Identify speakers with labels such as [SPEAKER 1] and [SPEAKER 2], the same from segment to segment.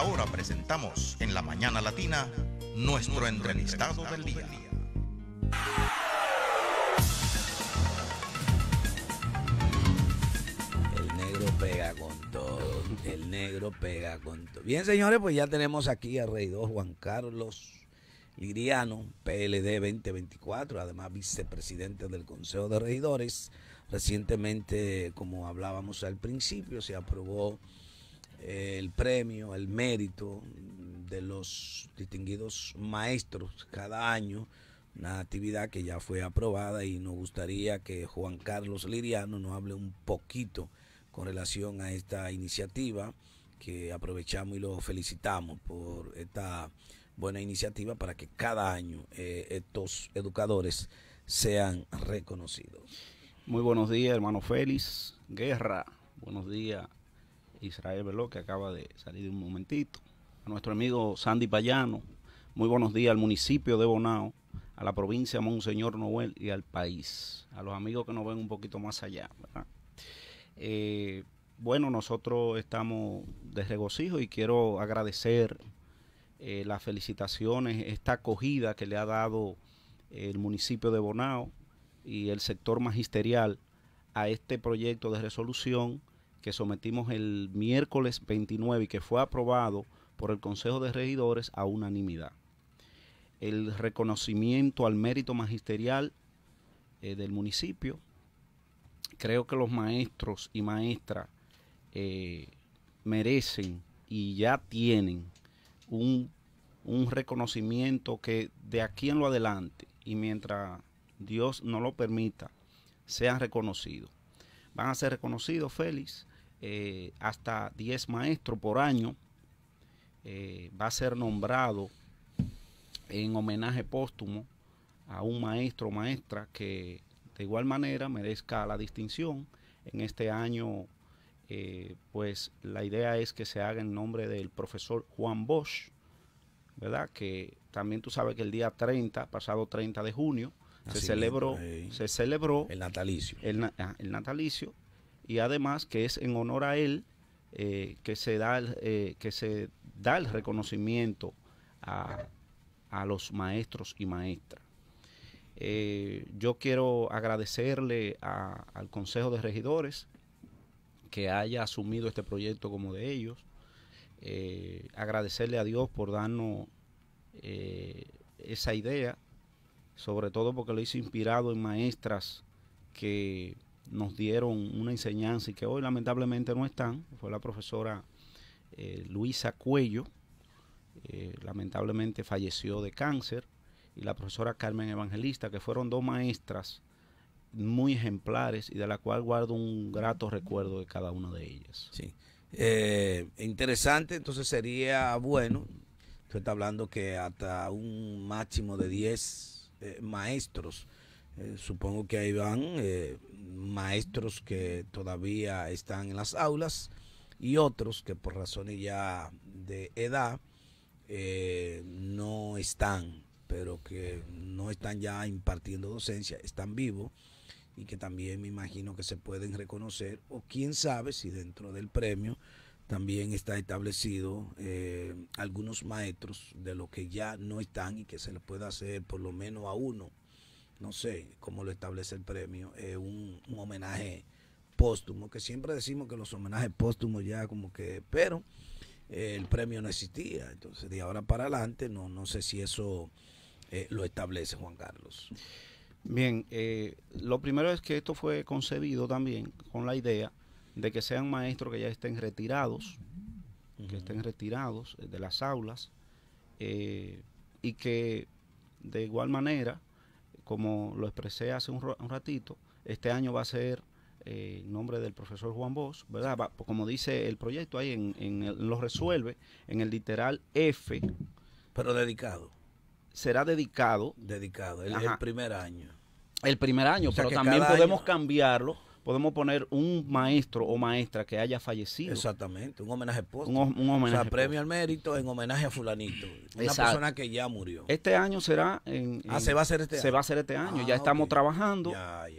[SPEAKER 1] ahora presentamos en la mañana latina nuestro entrevistado del día. El negro pega con todo. El negro pega con todo. Bien, señores, pues ya tenemos aquí al reidor Juan Carlos Liriano, PLD 2024, además vicepresidente del Consejo de Regidores. Recientemente, como hablábamos al principio, se aprobó el premio, el mérito de los distinguidos maestros cada año, una actividad que ya fue aprobada y nos gustaría que Juan Carlos Liriano nos hable un poquito con relación a esta iniciativa que aprovechamos y lo felicitamos por esta buena iniciativa para que cada año eh, estos educadores sean reconocidos. Muy buenos días,
[SPEAKER 2] hermano Félix Guerra. Buenos días Israel Veló, que acaba de salir de un momentito, a nuestro amigo Sandy Payano, muy buenos días al municipio de Bonao, a la provincia Monseñor Noel y al país, a los amigos que nos ven un poquito más allá. Eh, bueno, nosotros estamos de regocijo y quiero agradecer eh, las felicitaciones, esta acogida que le ha dado eh, el municipio de Bonao y el sector magisterial a este proyecto de resolución que sometimos el miércoles 29 y que fue aprobado por el Consejo de Regidores a unanimidad. El reconocimiento al mérito magisterial eh, del municipio. Creo que los maestros y maestras eh, merecen y ya tienen un, un reconocimiento que de aquí en lo adelante y mientras Dios no lo permita, sean reconocidos. Van a ser reconocidos, Félix, eh, hasta 10 maestros por año. Eh, va a ser nombrado en homenaje póstumo a un maestro o maestra que de igual manera merezca la distinción. En este año, eh, pues la idea es que se haga en nombre del profesor Juan Bosch, ¿verdad? Que también tú sabes que el día 30, pasado 30 de junio, se celebró, se celebró el natalicio. el ah, natalicio y además que es en honor a él eh, que, se da, eh, que se da el reconocimiento a, los maestros y maestras. Eh, yo quiero agradecerle al Consejo de Regidores que haya asumido este proyecto como de ellos, agradecerle a Dios por darnos esa idea, sobre todo porque lo hice inspirado en maestras que nos dieron una enseñanza y que hoy lamentablemente no están, fue la profesora eh, Luisa Cuello, eh, lamentablemente falleció de cáncer, y la profesora Carmen Evangelista, que fueron dos maestras muy ejemplares y de la cual
[SPEAKER 1] guardo un grato recuerdo de cada una de ellas. Sí. Eh, interesante, entonces sería bueno, usted está hablando que hasta un máximo de 10 maestros eh, supongo que ahí van eh, maestros que todavía están en las aulas y otros que por razones ya de edad eh, no están, pero que no están ya impartiendo docencia, están vivos y que también me imagino que se pueden reconocer o quién sabe si dentro del premio también está establecido algunos maestros de los que ya no están y que se les pueda hacer por lo menos a uno no sé cómo lo establece el premio, es un, homenaje póstumo, que siempre decimos que los homenajes póstumos ya como que, pero eh, el premio no existía, entonces de ahora para adelante no, no sé si eso eh, lo establece Juan Carlos.
[SPEAKER 2] Bien, eh, lo primero es que esto fue concebido también con la idea de que sean maestros que ya estén retirados, que estén retirados de las aulas, y que de igual manera como lo expresé hace un, ratito, este año va a ser eh, en nombre del profesor Juan Bosch, ¿verdad? Pues, como dice el proyecto ahí, en, lo resuelve, en el literal F. Pero dedicado. Será dedicado.
[SPEAKER 1] Dedicado, el, el primer año.
[SPEAKER 2] El primer año, pero también podemos cambiarlo podemos poner un maestro o maestra que haya fallecido. Exactamente, un homenaje post. Un, O premio al mérito en homenaje a fulanito, una persona que ya murió. Este año será en, Ah, se va a hacer este año. Se va a hacer este año, ah, ya estamos trabajando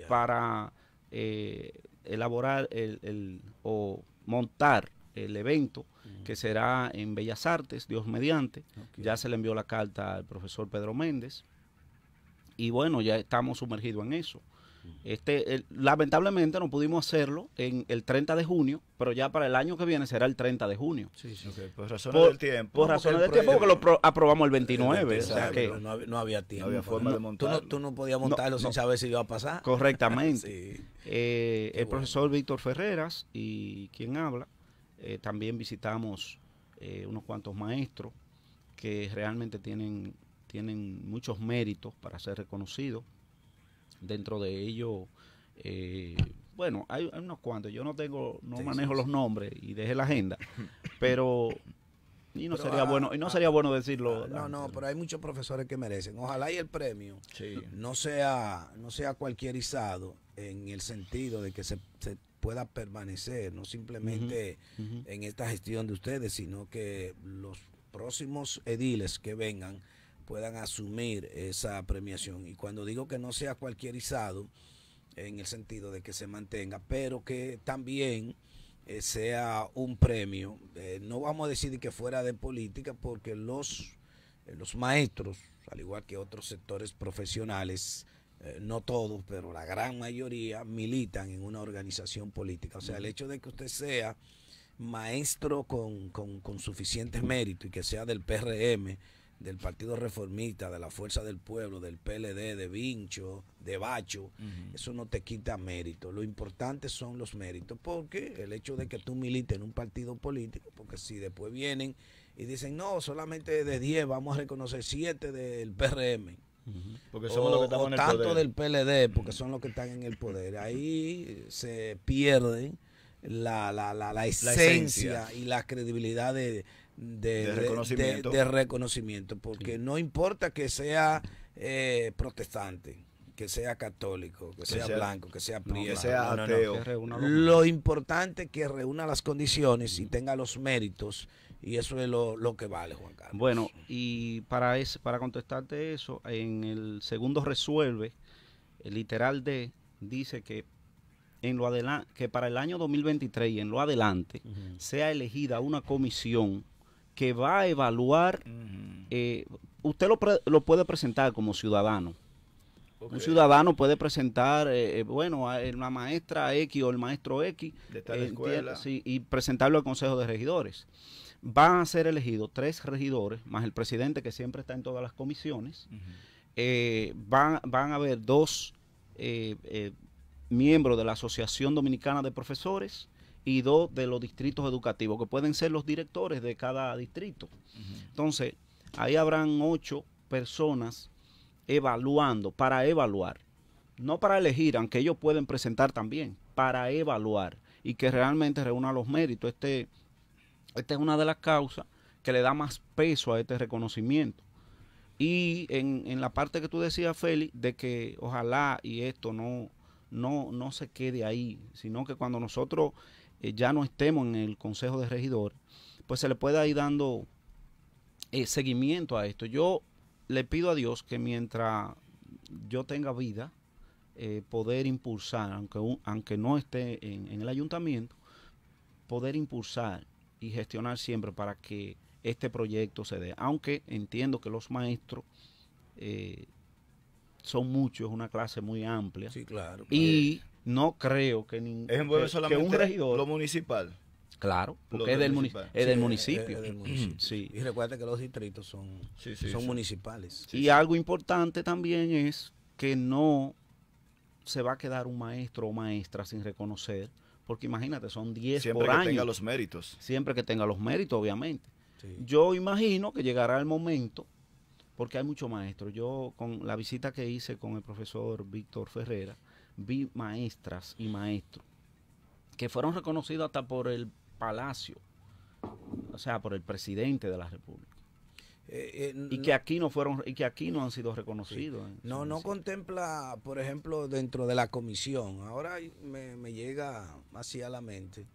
[SPEAKER 2] para eh, elaborar el, o montar el evento que será en Bellas Artes, Dios mediante. Ya se le envió la carta al profesor Pedro Méndez. Y bueno, ya estamos sumergidos en eso. Este, lamentablemente no pudimos hacerlo en el 30 de junio, pero ya para el año que viene será el 30 de junio. Sí, sí.
[SPEAKER 1] por razones tiempo. Por razones del tiempo, porque lo aprobamos el 29. que, no, había, tiempo. No forma de montarlo. Tú no, podías montarlo sin saber si iba a pasar.
[SPEAKER 2] Correctamente. Eh, el profesor Víctor Ferreras y quien habla, eh, también visitamos eh, unos cuantos maestros que realmente tienen, tienen muchos méritos para ser reconocidos dentro de ellos, eh, bueno, hay, unos cuantos, yo no tengo, no manejo los nombres y dejé la agenda, pero... Y no sería bueno, y no sería bueno decirlo. Ah, no, no,
[SPEAKER 1] pero hay muchos profesores que merecen. Ojalá y el premio no sea, no sea cualquierizado en el sentido de que se, pueda permanecer, no simplemente en esta gestión de ustedes, sino que los próximos ediles que vengan puedan asumir esa premiación. Y cuando digo que no sea cualquierizado, en el sentido de que se mantenga, pero que también eh, sea un premio. Eh, no vamos a decir que fuera de política, porque los, eh, los maestros, al igual que otros sectores profesionales, no todos, pero la gran mayoría, militan en una organización política. O sea, el hecho de que usted sea maestro con, con, con suficiente mérito y que sea del PRM, del Partido Reformista, de la Fuerza del Pueblo, del PLD, de Vincho, de Bacho, eso no te quita mérito. Lo importante son los méritos, porque el hecho de que tú milites en un partido político, porque si después vienen y dicen, no, solamente de 10 vamos a reconocer 7 del PRM. Porque somos o, los que estamos en el tanto del PLD, porque son los que están en el poder. Ahí se pierde la, la, la esencia. y la credibilidad de, de, reconocimiento. porque no importa que sea eh, protestante, que sea católico, que, sea, blanco, que sea prieto, lo importante es que reúna las condiciones y mm. tenga los méritos y eso es lo, que vale, Juan Carlos. Bueno, y para, para contestarte eso, en
[SPEAKER 2] el segundo resuelve, el literal D dice que en lo que para el año 2023 y en lo adelante sea elegida una comisión que va a evaluar, eh, usted lo, puede presentar como ciudadano. Un ciudadano puede presentar, eh, eh, bueno, a la maestra X o el maestro X y presentarlo al Consejo de Regidores. Van a ser elegidos tres regidores, más el presidente que siempre está en todas las comisiones. van, van, a haber dos miembros de la Asociación Dominicana de Profesores, y dos de los distritos educativos, que pueden ser los directores de cada distrito. Entonces, ahí habrán ocho personas evaluando, para evaluar, no para elegir, aunque ellos pueden presentar también, para evaluar y que realmente reúna los méritos. Este, esta es una de las causas que le da más peso a este reconocimiento. Y en, la parte que tú decías, Félix, de que ojalá y esto no, no, no se quede ahí, sino que cuando nosotros eh, ya no estemos en el Consejo de Regidores, pues se le pueda ir dando eh, seguimiento a esto. Yo le pido a Dios que mientras yo tenga vida, eh, poder impulsar, aunque, aunque no esté en, el ayuntamiento, poder impulsar y gestionar siempre para que este proyecto se dé. Aunque entiendo que los maestros son muchos, es una clase muy amplia. Sí, claro. Y pues, no creo que, ni, que, solamente un regidor. Lo
[SPEAKER 1] municipal.
[SPEAKER 2] Claro, porque es del, del, municipio. Y
[SPEAKER 1] recuerda que los distritos son, son municipales. y
[SPEAKER 2] algo importante también es que no se va a quedar un maestro o maestra sin reconocer, porque imagínate, son 10 por año. Siempre que tenga los méritos. Siempre que tenga los méritos, obviamente. Yo imagino que llegará el momento, porque hay muchos maestros. Yo, con la visita que hice con el profesor Víctor Ferrera, vi maestras y maestros que fueron reconocidos hasta por el Palacio, o sea, por el presidente de la República.
[SPEAKER 1] Eh, eh, y que
[SPEAKER 2] aquí no fueron y que aquí no han sido reconocidos. No, no
[SPEAKER 1] contempla, por ejemplo, dentro de la comisión. Ahora me, me llega así a la mente,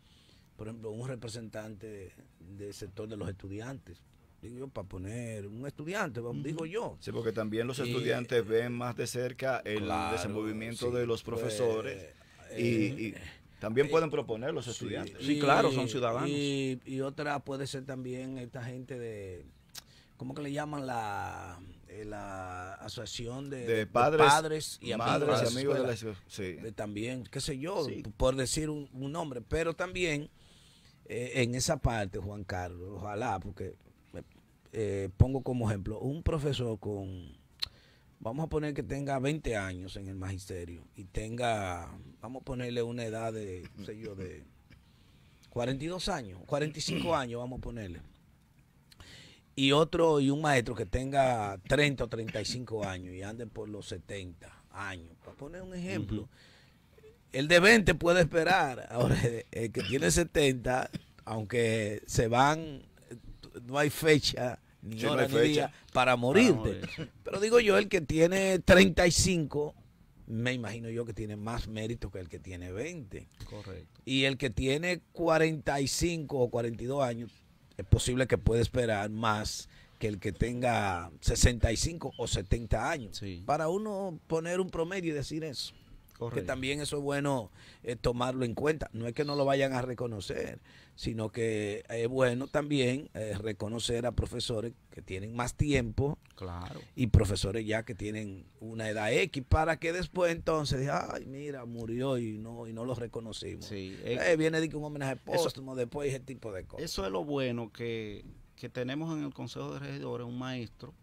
[SPEAKER 1] por ejemplo, un representante del sector de los estudiantes, digo para poner un estudiante, digo yo. Sí, porque también los estudiantes
[SPEAKER 2] ven más de cerca el desenvolvimiento de los profesores pues, y, eh, eh, también pueden proponer los estudiantes. Sí, claro, son ciudadanos.
[SPEAKER 1] Y, otra puede ser también esta gente de, ¿cómo que le llaman la, eh, la asociación de, padres, y madres amigos, de la También, qué sé yo, por decir un, nombre, pero también... en esa parte, Juan Carlos, ojalá, porque eh, pongo como ejemplo, un profesor con, vamos a poner que tenga 20 años en el magisterio y tenga, vamos a ponerle una edad de, no sé yo, de 42 años, 45 años, vamos a ponerle. Y otro, y un maestro que tenga 30 o 35 años y ande por los 70 años, para poner un ejemplo. El de 20 puede esperar, ahora el que tiene 70, aunque se van, no hay fecha ni para morirte. Pero digo yo, el que tiene 35, me imagino yo que tiene más mérito que el que tiene 20. Correcto. Y el que tiene 45 o 42 años, es posible que pueda esperar más que el que tenga 65 o 70 años. Para uno poner un promedio y decir eso. Que también eso es bueno eh, tomarlo en cuenta. No es que no lo vayan a reconocer, sino que es bueno también eh, reconocer a profesores que tienen más tiempo claro. y profesores ya que tienen una edad X para que después entonces, ay, mira, murió y no y no lo reconocimos. Eh, viene de un homenaje póstumo, después ese tipo de cosas. Eso es lo bueno que,
[SPEAKER 2] que tenemos en el Consejo de Regidores, un maestro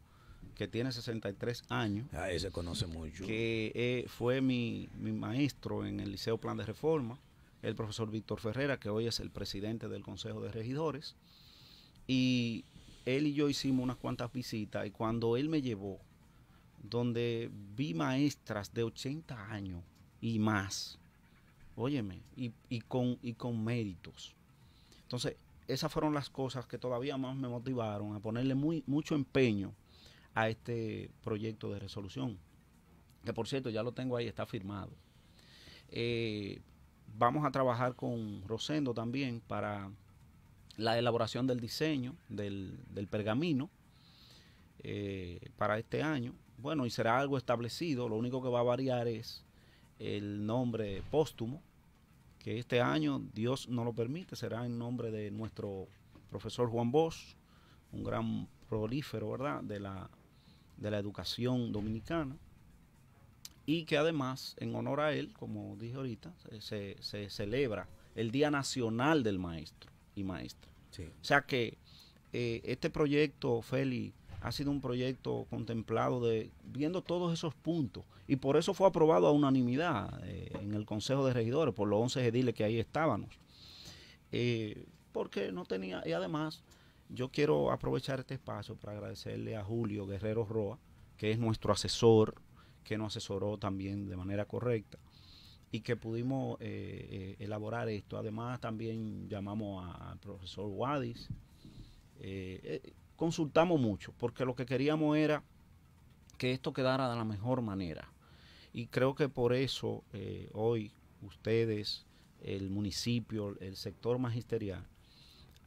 [SPEAKER 2] que tiene 63 años. Ah,
[SPEAKER 1] ese conoce mucho.
[SPEAKER 2] Que eh, fue mi, maestro en el Liceo Plan de Reforma, el profesor Víctor Ferrera, que hoy es el presidente del Consejo de Regidores. Y él y yo hicimos unas cuantas visitas y cuando él me llevó, donde vi maestras de 80 años y más, óyeme, y, y con, y con méritos. Entonces, esas fueron las cosas que todavía más me motivaron a ponerle muy, mucho empeño a este proyecto de resolución, que por cierto ya lo tengo ahí, está firmado. Eh, vamos a trabajar con Rosendo también para la elaboración del diseño del, pergamino eh, para este año. Bueno, y será algo establecido, lo único que va a variar es el nombre póstumo, que este año Dios no lo permite, será en nombre de nuestro profesor Juan Bosch, un gran prolífero, ¿verdad?, de la de la educación dominicana y que además, en honor a él, como dije ahorita, se, celebra el Día Nacional del Maestro y Maestra. O sea que eh, este proyecto, Feli, ha sido un proyecto contemplado de viendo todos esos puntos y por eso fue aprobado a unanimidad eh, en el Consejo de Regidores por los 11 ediles que ahí estábamos. Eh, porque no tenía, y además yo quiero aprovechar este espacio para agradecerle a Julio Guerrero Roa, que es nuestro asesor, que nos asesoró también de manera correcta y que pudimos eh, eh, elaborar esto. Además, también llamamos al profesor Wadis. Eh, consultamos mucho, porque lo que queríamos era que esto quedara de la mejor manera. Y creo que por eso hoy ustedes, el municipio, el sector magisterial,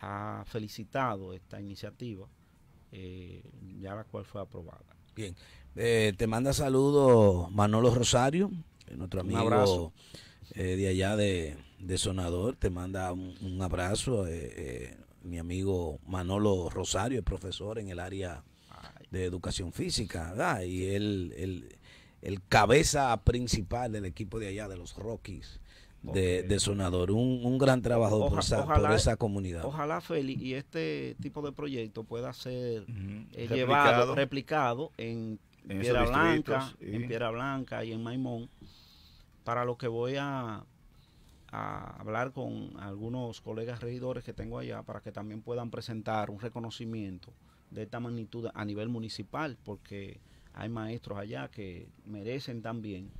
[SPEAKER 2] ha felicitado esta iniciativa, eh, ya la cual fue aprobada.
[SPEAKER 1] Bien, eh, te manda saludos Manolo Rosario, nuestro amigo eh, de allá de, Sonador, te manda un, abrazo, mi amigo Manolo Rosario, el profesor en el área de educación física, Y él, el cabeza principal del equipo de allá, de los Rockies de, Sonador. Un, gran trabajo por, esa, comunidad.
[SPEAKER 2] Ojalá, Feli, y este tipo de proyecto pueda ser eh, llevado, replicado en, en Piedra Blanca, y... en y en Maimón, para lo que voy a hablar con algunos colegas regidores que tengo allá para que también puedan presentar un reconocimiento de esta magnitud a nivel municipal, porque hay maestros allá que merecen también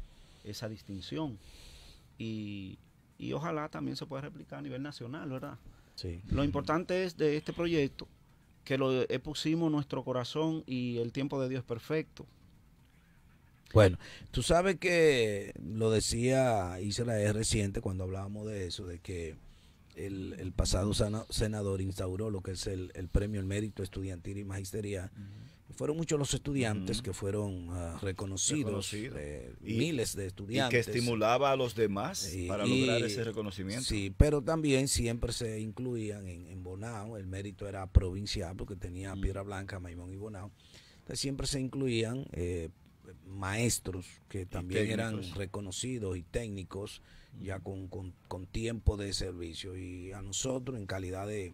[SPEAKER 2] esa distinción y, y ojalá también se pueda replicar a nivel nacional, ¿verdad? Sí. Lo importante es de este proyecto que lo eh, pusimos nuestro corazón y el tiempo de Dios perfecto.
[SPEAKER 1] Bueno, tú sabes que lo decía la es reciente cuando hablábamos de eso, de que el, pasado senador instauró lo que es el, premio el mérito estudiantil y magisterial. Fueron muchos los estudiantes que fueron ah, reconocidos, eh, miles de estudiantes. Y que estimulaba a los demás para lograr ese reconocimiento. Sí, pero también siempre se incluían en, Bonao, el mérito era provincial porque tenía Piedra Blanca, Maimón y Bonao. siempre se incluían eh, maestros que también eran reconocidos y técnicos ya con, con, tiempo de servicio. Y a nosotros, en calidad de,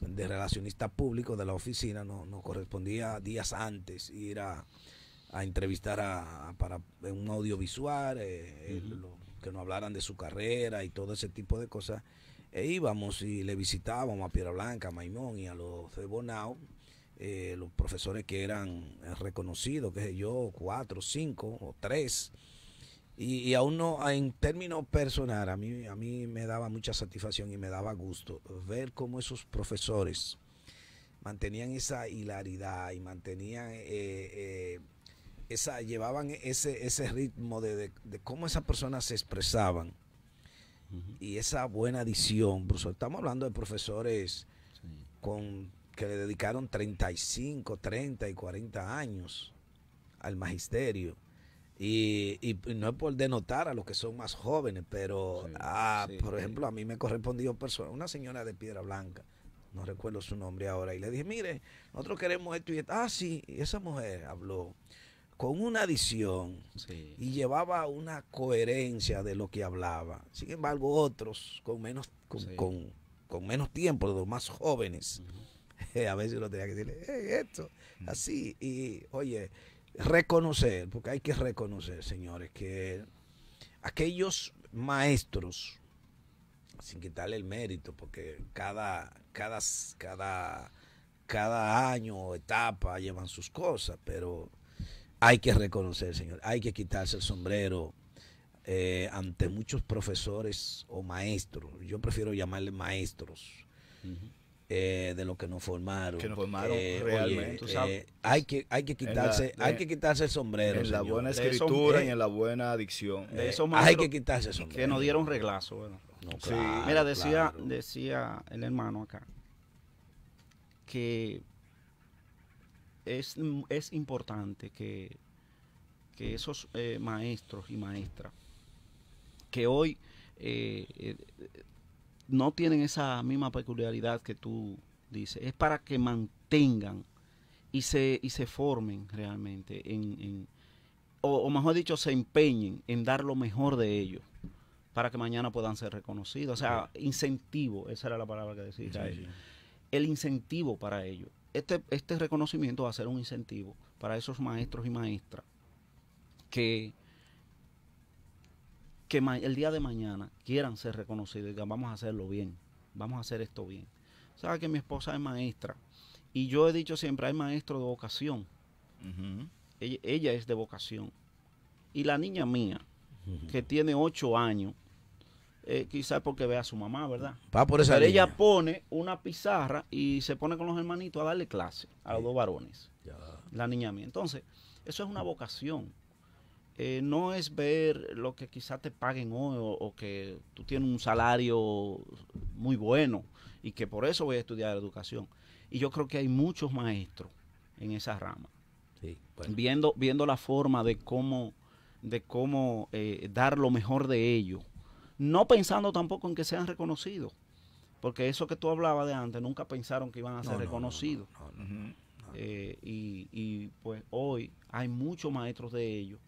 [SPEAKER 1] de relacionista público de la oficina, nos correspondía días antes ir a, entrevistar a, para un audiovisual, eh, eh, que nos hablaran de su carrera y todo ese tipo de cosas. E íbamos y le visitábamos a Piedra Blanca, a Maimón y a los de Bonao, eh, los profesores que eran reconocidos, que sé yo, cuatro, cinco o tres y, aún no, en términos personal, a mí, a mí me daba mucha satisfacción y me daba gusto ver cómo esos profesores mantenían esa hilaridad y mantenían eh, eh, esa, llevaban ese, ese ritmo de, cómo esas personas se expresaban y esa buena adición Estamos hablando de profesores con, que le dedicaron 35, 30 y 40 años al magisterio y, no es por denotar a los que son más jóvenes, pero ah, por ejemplo, a mí me correspondió persona, una señora de Piedra Blanca, no recuerdo su nombre ahora, y le dije, mire, nosotros queremos esto y esto. Ah, sí, esa mujer habló con una adición y llevaba una coherencia de lo que hablaba. Sin embargo, otros con menos, con, menos tiempo, los más jóvenes, a veces lo tenía que decir esto, así, y oye, reconocer, porque hay que reconocer, señores, que aquellos maestros, sin quitarle el mérito, porque cada, cada, cada, cada año o etapa llevan sus cosas, pero hay que reconocer, señor, hay que quitarse el sombrero eh, ante muchos profesores o maestros. Yo prefiero llamarle maestros. Eh, de lo que nos formaron. Eh, realmente. Eh, hay, que, hay, que quitarse, hay que quitarse el sombrero. En la buena escritura y en la buena
[SPEAKER 2] adicción esos hay que quitarse el sombrero. Que nos dieron reglazo. Mira, decía, decía el hermano acá que es, importante que, que esos maestros y maestras que hoy no tienen esa misma peculiaridad que tú dices. Es para que mantengan y se, y se formen realmente en, o, mejor dicho, se empeñen en dar lo mejor de ellos para que mañana puedan ser reconocidos. O sea, incentivo, esa era la palabra que decía. El incentivo para ellos. Este, este reconocimiento va a ser un incentivo para esos maestros y maestras que el día de mañana quieran ser reconocidos y vamos a hacerlo bien, vamos a hacer esto bien. Sabe que mi esposa es maestra y yo he dicho siempre, hay maestro de vocación. ella, es de vocación. Y la niña mía, que tiene ocho años, eh, quizás porque ve a su mamá, ¿verdad? Va por esa Pero ella pone una pizarra y se pone con los hermanitos a darle clase a los dos varones. La niña mía. Entonces, eso es una vocación. Eh, no es ver lo que quizás te paguen hoy o, que tú tienes un salario muy bueno y que por eso voy a estudiar educación. Y yo creo que hay muchos maestros en esa rama. viendo, viendo la forma de cómo, de cómo eh, dar lo mejor de ellos. No pensando tampoco en que sean reconocidos. Porque eso que tú hablabas de antes, nunca pensaron que iban a ser reconocidos. Eh, y, y pues hoy hay muchos maestros de ellos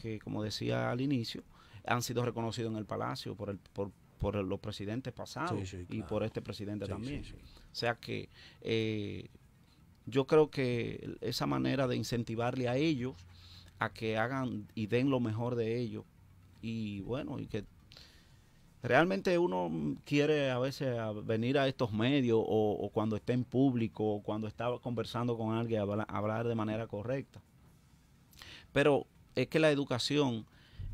[SPEAKER 2] que, como decía al inicio, han sido reconocidos en el Palacio por, por, los presidentes pasados y por este presidente también. O sea que eh, yo creo que esa manera de incentivarle a ellos a que hagan y den lo mejor de ellos y bueno, y que realmente uno quiere a veces venir a estos medios o, cuando esté en público o cuando está conversando con alguien hablar de manera correcta. Pero es que la educación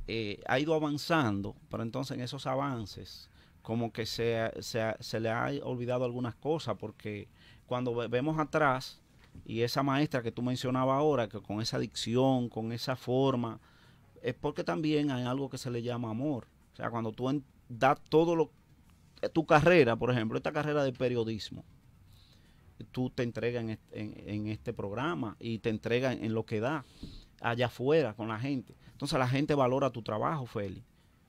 [SPEAKER 2] eh, ha ido avanzando, pero entonces en esos avances como que se, se, se le ha olvidado algunas cosas, porque cuando vemos atrás, y esa maestra que tú mencionabas ahora, que con esa dicción, con esa forma, es porque también hay algo que se le llama amor. O sea, cuando tú das todo lo eh, tu carrera, por ejemplo, esta carrera de periodismo, tú te entregas en, este, en este programa y te entregas en lo que da allá afuera con la gente. Entonces la gente valora tu trabajo, Feli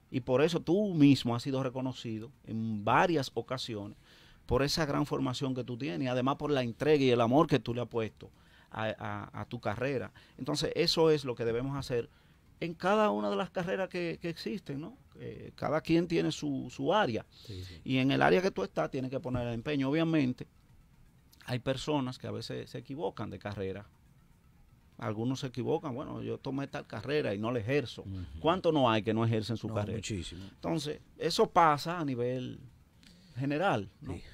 [SPEAKER 2] Y por eso tú mismo has sido reconocido en varias ocasiones por esa gran formación que tú tienes y además por la entrega y el amor que tú le has puesto a, tu carrera. Entonces eso es lo que debemos hacer en cada una de las carreras que, existen, ¿no? Eh, cada quien tiene su, área y en el área que tú estás tienes que poner el empeño. Obviamente hay personas que a veces se equivocan de carrera algunos se equivocan, bueno, yo tomé tal carrera y no la ejerzo. ¿Cuánto no hay que no ejercen su carrera? Muchísimo. Entonces, eso pasa
[SPEAKER 1] a nivel general.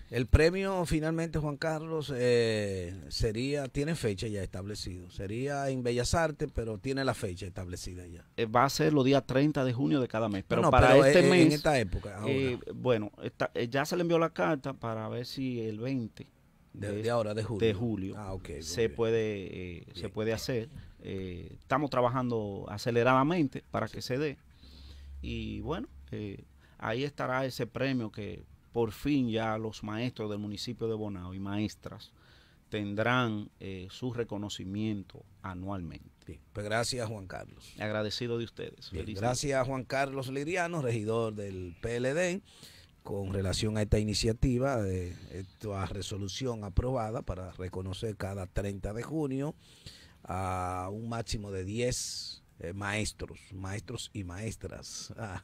[SPEAKER 1] El premio finalmente, Juan Carlos, eh, sería, tiene fecha ya establecido. Sería en Bellas Artes, pero tiene la fecha establecida ya.
[SPEAKER 2] Eh, va a ser los días 30 de junio de cada mes. Pero para este eh, mes. En esta época. Ahora. bueno, ya se le envió la carta para ver si el 20 desde ahora, de julio. De julio. Ah, okay, se, puede, eh, se puede hacer. Eh, estamos trabajando aceleradamente para que se dé. Y bueno, eh, ahí estará ese premio que por fin ya los maestros del municipio de Bonao y maestras tendrán su reconocimiento anualmente. pues gracias Juan Carlos.
[SPEAKER 1] Agradecido de ustedes. gracias Juan Carlos Liriano, regidor del PLD con relación a esta iniciativa de esta resolución aprobada para reconocer cada 30 de junio a un máximo de 10 eh, maestros, maestros y maestras, ah,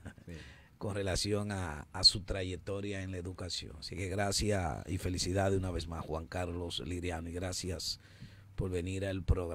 [SPEAKER 1] con relación a, a, su trayectoria en la educación. Así que gracias y felicidades una vez más, Juan Carlos Liriano, y gracias por venir al programa.